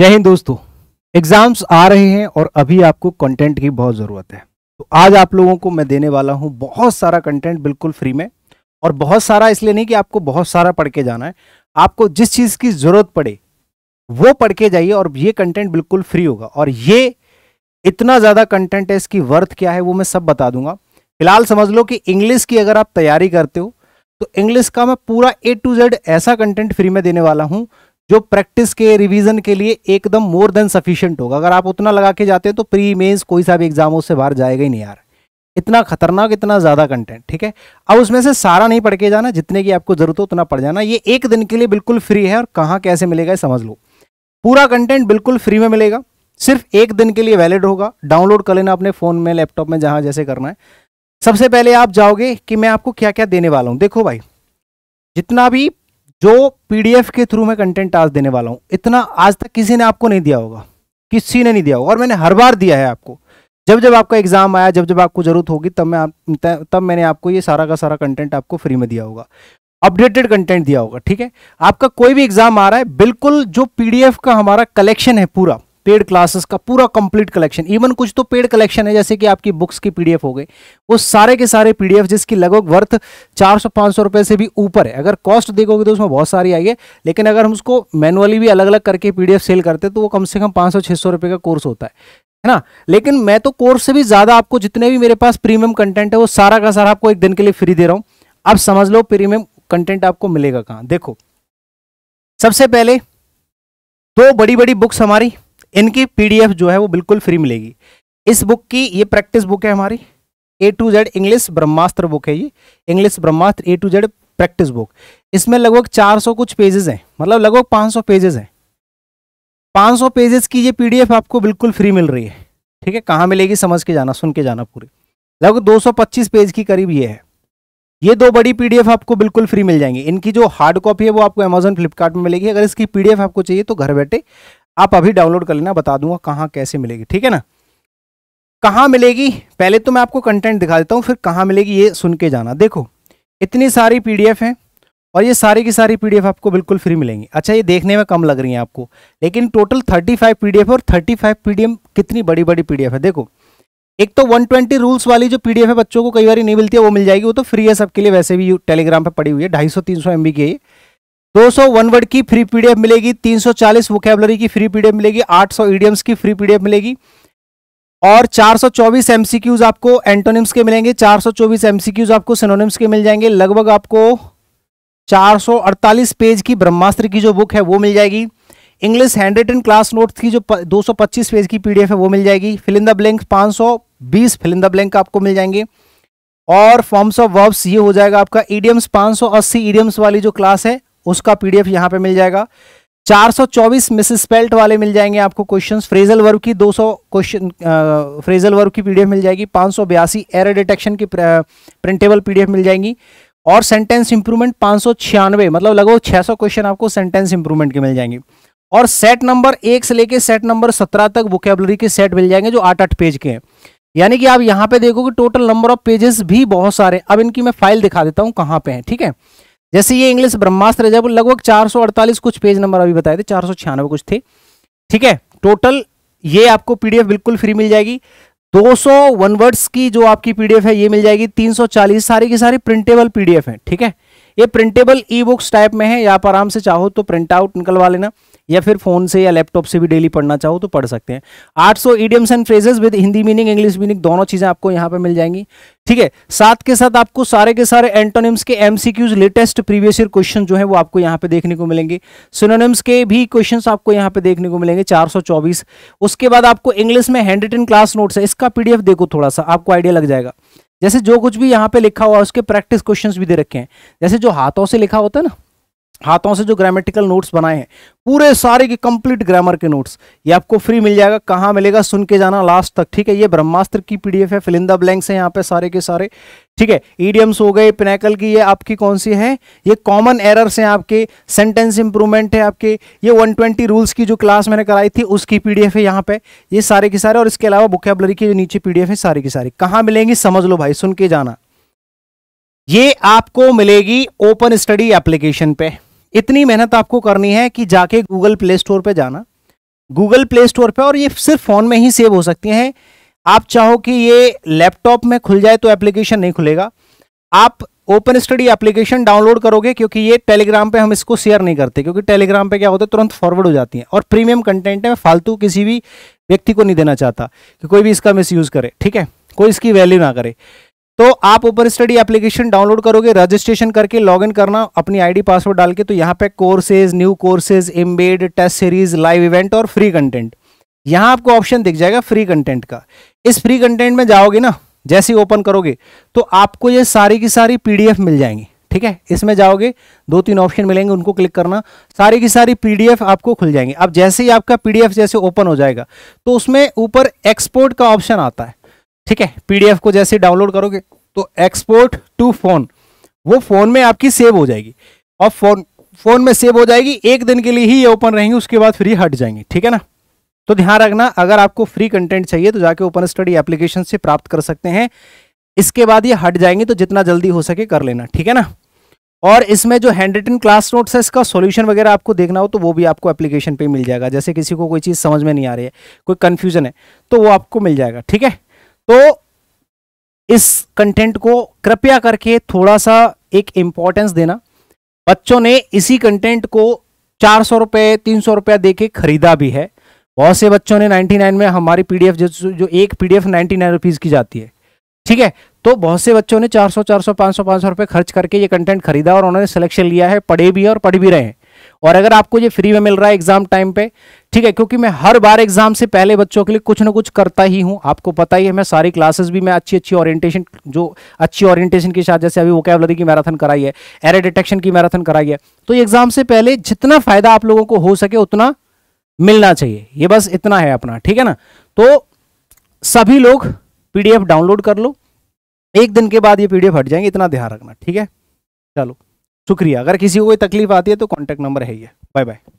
जय हिंद दोस्तों एग्जाम्स आ रहे हैं और अभी आपको कंटेंट की बहुत ज़रूरत है तो आज आप लोगों को मैं देने वाला हूं बहुत सारा कंटेंट बिल्कुल फ्री में और बहुत सारा इसलिए नहीं कि आपको बहुत सारा पढ़ के जाना है आपको जिस चीज़ की ज़रूरत पड़े वो पढ़ के जाइए और ये कंटेंट बिल्कुल फ्री होगा और ये इतना ज़्यादा कंटेंट है इसकी वर्थ क्या है वो मैं सब बता दूंगा फिलहाल समझ लो कि इंग्लिश की अगर आप तैयारी करते हो तो इंग्लिश का मैं पूरा ए टू जेड ऐसा कंटेंट फ्री में देने वाला हूँ जो प्रैक्टिस के रिवीजन के लिए एकदम मोर देन सफिशियंट होगा अगर आप उतना लगा के जाते हैं तो प्री मेन्स कोई सा भी एग्जाम उससे बाहर जाएगा ही नहीं यार इतना खतरनाक इतना ज़्यादा कंटेंट ठीक है अब उसमें से सारा नहीं पढ़ के जाना जितने की आपको ज़रूरत हो उतना पढ़ जाना ये एक दिन के लिए बिल्कुल फ्री है और कहाँ कैसे मिलेगा समझ लो पूरा कंटेंट बिल्कुल फ्री में मिलेगा सिर्फ एक दिन के लिए वैलिड होगा डाउनलोड कर लेना अपने फ़ोन में लैपटॉप में जहां जैसे करना है सबसे पहले आप जाओगे कि मैं आपको क्या क्या देने वाला हूँ देखो भाई जितना भी जो पीडीएफ के थ्रू मैं कंटेंट आज देने वाला हूं इतना आज तक किसी ने आपको नहीं दिया होगा किसी ने नहीं दिया होगा और मैंने हर बार दिया है आपको जब जब आपका एग्जाम आया जब जब आपको जरूरत होगी तब मैं आप तब मैंने आपको ये सारा का सारा कंटेंट आपको फ्री में दिया होगा अपडेटेड कंटेंट दिया होगा ठीक है आपका कोई भी एग्जाम आ रहा है बिल्कुल जो पीडीएफ का हमारा कलेक्शन है पूरा पेड क्लासेस का पूरा कंप्लीट कलेक्शन इवन कुछ तो पेड कलेक्शन है जैसे कि आपकी बुक्स की पीडीएफ हो गई वो सारे के सारे पीडीएफ जिसकी लगभग वर्थ चार सौ रुपए सौ से भी ऊपर है अगर कॉस्ट देखोगे तो उसमें बहुत सारी आई है लेकिन अगर हम उसको मैनुअली भी अलग अलग करके पीडीएफ सेल करते तो वो कम से कम पाँच सौ छः सौ रुपये का कोर्स होता है है ना लेकिन मैं तो कोर्स से भी ज़्यादा आपको जितने भी मेरे पास प्रीमियम कंटेंट है वो सारा का सारा आपको एक दिन के लिए फ्री दे रहा हूँ आप समझ लो प्रीमियम कंटेंट आपको मिलेगा कहाँ देखो सबसे पहले दो बड़ी बड़ी बुक्स हमारी इनकी पीडीएफ जो है वो बिल्कुल फ्री मिलेगी इस बुक की ये प्रैक्टिस बुक है हमारी A to Z English Brahmastra book है ये English Brahmastra A to Z practice book इसमें लगभग 400 कुछ पेजेस हैं मतलब लगभग 500 पेजेस हैं 500 पेजेस की ये पीडीएफ आपको बिल्कुल फ्री मिल रही है ठीक है कहाँ मिलेगी समझ के जाना सुन के जाना पूरी लगभग 225 पेज की करीब ये है ये दो बड़ी पीडीएफ आपको बिल्कुल फ्री मिल जाएंगी इनकी जो हार्ड कॉपी है वो आपको अमेजोन फ्लिपकार्ट में मिलेगी अगर इसकी पीडीएफ आपको चाहिए तो घर बैठे आप अभी डाउनलोड कर लेना बता दूंगा कहाँ कैसे मिलेगी ठीक है ना कहाँ मिलेगी पहले तो मैं आपको कंटेंट दिखा देता हूँ फिर कहाँ मिलेगी ये सुन के जाना देखो इतनी सारी पी है और ये सारी की सारी पी आपको बिल्कुल फ्री मिलेंगी अच्छा ये देखने में कम लग रही है आपको लेकिन टोटल थर्टी फाइव पी और थर्टी फाइव पी कितनी बड़ी बड़ी पी है देखो एक तो 120 रूल्स वाली जो पीडीएफ है बच्चों को कई बार नहीं मिलती है वो मिल जाएगी वो तो फ्री है सबके लिए वैसे भी टेलीग्राम पर पड़ी हुई है ढाई सौ तीन सौ एम बी की 201 वर्ड की फ्री पीडीएफ मिलेगी 340 वोकेबलरी की फ्री पीडीएफ मिलेगी 800 ईडियम्स की फ्री पीडीएफ मिलेगी और 424 एमसीक्यूज आपको एंटोनिम्स के मिलेंगे 424 एमसीक्यूज आपको सिनोनिम्स के मिल जाएंगे लगभग आपको 448 पेज की ब्रह्मास्त्र की जो बुक है वो मिल जाएगी English handwritten class notes की जो पच्चीस पेज की पीडीएफ है वो मिल जाएगी फिलिंदा ब्लैंक पांच सौ बीस फिलिंदा ब्लैंक आपको मिल जाएंगे और फॉर्म्स ऑफ वर्ब्स ये हो जाएगा आपका ईडियम्स 580 ईडियम्स वाली जो क्लास है उसका पीडीएफ यहाँ पे मिल जाएगा 424 स्पेल्ट वाले मिल जाएंगे आपको क्वेश्चंस फ्रेजल वर्ब की 200 क्वेश्चन फ्रेजल वर्ब की पीडीएफ मिल जाएगी पाँच एरर डिटेक्शन की प्रिंटेबल पीडीएफ मिल जाएंगी और सेंटेंस इंप्रूवमेंट पाँच मतलब लगभग सौ क्वेश्चन आपको सेंटेंस इंप्रूवमेंट के मिल जाएंगे और सेट नंबर एक से लेके सेट नंबर सत्रह तक वोकेबलरी के सेट मिल जाएंगे जो आठ आठ पेज के हैं यानी कि आप यहाँ पे देखोगे टोटल नंबर ऑफ पेजेस भी बहुत सारे अब इनकी मैं फाइल दिखा देता हूँ कहाँ पे है ठीक है जैसे ये इंग्लिश ब्रह्मास्त्र जब लगभग 448 कुछ पेज नंबर अभी बताए थे चार कुछ थे ठीक है टोटल ये आपको पीडीएफ बिल्कुल फ्री मिल जाएगी 201 वर्ड्स की जो आपकी पीडीएफ है ये मिल जाएगी 340 सारी की सारी प्रिंटेबल पीडीएफ है ठीक है ये प्रिंटेबल ई बुक्स टाइप में है आप आराम से चाहो तो प्रिंट आउट निकलवा लेना या फिर फ़ोन से या लैपटॉप से भी डेली पढ़ना चाहो तो पढ़ सकते हैं 800 सौ idioms and phrases with Hindi meaning English meaning दोनों चीज़ें आपको यहाँ पर मिल जाएंगी ठीक है साथ के साथ आपको सारे के सारे एंटोनिम्स के MCQs latest previous year question जो है वो आपको यहाँ पे देखने को मिलेंगे सिनोनिम्स के भी क्वेश्चन आपको यहाँ पे देखने को मिलेंगे 424 उसके बाद आपको इंग्लिश में हैंड रिटन क्लास नोट्स है इसका पीडीएफ देखो थोड़ा सा आपको आइडिया लग जाएगा जैसे जो कुछ भी यहाँ पे लिखा हुआ है उसके प्रैक्टिस क्वेश्चंस भी दे रखे हैं जैसे जो हाथों से लिखा होता है ना हाथों से जो ग्रामेटिकल नोट्स बनाए हैं पूरे सारे के कंप्लीट ग्रामर के नोट्स ये आपको फ्री मिल जाएगा कहाँ मिलेगा सुन के जाना लास्ट तक ठीक है ये ब्रह्मास्त्र की पीडीएफ है फिलिंदा ब्लैंक्स है यहाँ पे सारे के सारे ठीक है ईडियम्स हो गए पिनेकल की ये आपकी कौन सी है ये कॉमन एरर्स हैं आपके सेंटेंस इंप्रूवमेंट है आपके ये वन रूल्स की जो क्लास मैंने कराई थी उसकी पी है यहाँ पे ये सारे के सारे और इसके अलावा बुकेबलरी की जो नीचे पी है सारे की सारी कहाँ मिलेंगी समझ लो भाई सुन के जाना ये आपको मिलेगी ओपन स्टडी एप्लीकेशन पे इतनी मेहनत आपको करनी है कि जाके गूगल प्ले स्टोर पर जाना गूगल प्ले स्टोर पर और ये सिर्फ फ़ोन में ही सेव हो सकती हैं आप चाहो कि ये लैपटॉप में खुल जाए तो एप्लीकेशन नहीं खुलेगा आप ओपन स्टडी एप्लीकेशन डाउनलोड करोगे क्योंकि ये टेलीग्राम पे हम इसको शेयर नहीं करते क्योंकि टेलीग्राम पे क्या होता है तुरंत फॉरवर्ड हो जाती है और प्रीमियम कंटेंट है मैं फालतू किसी भी व्यक्ति को नहीं देना चाहता कि कोई भी इसका मिस करे ठीक है कोई इसकी वैल्यू ना करे तो आप ऊपर स्टडी एप्लीकेशन डाउनलोड करोगे रजिस्ट्रेशन करके लॉगिन करना अपनी आईडी पासवर्ड डाल के तो यहाँ पे courses new courses embed test series live event और फ्री कंटेंट यहाँ आपको ऑप्शन दिख जाएगा फ्री कंटेंट का इस फ्री कंटेंट में जाओगे ना जैसे ओपन करोगे तो आपको ये सारी की सारी पीडीएफ मिल जाएंगी ठीक है इसमें जाओगे दो तीन ऑप्शन मिलेंगे उनको क्लिक करना सारी की सारी पीडीएफ आपको खुल जाएंगे अब जैसे ही आपका पीडीएफ जैसे ओपन हो जाएगा तो उसमें ऊपर एक्सपोर्ट का ऑप्शन आता है ठीक है पीडीएफ को जैसे डाउनलोड करोगे तो एक्सपोर्ट टू फोन वो फोन में आपकी सेव हो जाएगी और फोन फोन में सेव हो जाएगी एक दिन के लिए ही ये ओपन रहेंगे उसके बाद फ्री हट जाएंगे ठीक है ना तो ध्यान रखना अगर आपको फ्री कंटेंट चाहिए तो जाके ओपन स्टडी एप्लीकेशन से प्राप्त कर सकते हैं इसके बाद ये हट जाएंगे तो जितना जल्दी हो सके कर लेना ठीक है ना और इसमें जो हैंड रिटन क्लास नोट्स है इसका सॉल्यूशन वगैरह आपको देखना हो तो वो भी आपको एप्लीकेशन पे मिल जाएगा जैसे किसी को कोई चीज़ समझ में नहीं आ रही है कोई कन्फ्यूजन है तो वो आपको मिल जाएगा ठीक है तो इस कंटेंट को कृपया करके थोड़ा सा एक इंपॉर्टेंस देना बच्चों ने इसी कंटेंट को चार सौ रुपये तीन सौ रुपया दे के खरीदा भी है बहुत से बच्चों ने 99 में हमारी पीडीएफ जो जो एक पीडीएफ 99 रुपीस की जाती है ठीक है तो बहुत से बच्चों ने 400 400 500 500 रुपए खर्च करके ये कंटेंट खरीदा और उन्होंने सिलेक्शन लिया है पढ़े भी है और पढ़ भी रहे हैं और अगर आपको ये फ्री में मिल रहा है एग्जाम टाइम पे ठीक है क्योंकि मैं हर बार एग्जाम से पहले बच्चों के लिए कुछ ना कुछ करता ही हूँ आपको पता ही है मैं सारी क्लासेस भी मैं अच्छी अच्छी ओरिएंटेशन जो अच्छी ओरिएंटेशन के साथ जैसे अभी वोकेबलरी की मैराथन कराई है एरे डिटेक्शन की मैराथन कराई है तो एग्जाम से पहले जितना फायदा आप लोगों को हो सके उतना मिलना चाहिए ये बस इतना है अपना ठीक है ना तो सभी लोग पीडीएफ डाउनलोड कर लो एक दिन के बाद ये पीडीएफ हट जाएंगे इतना ध्यान रखना ठीक है चलो शुक्रिया अगर किसी को कोई तकलीफ आती है तो कॉन्टैक्ट नंबर है ये बाय बाय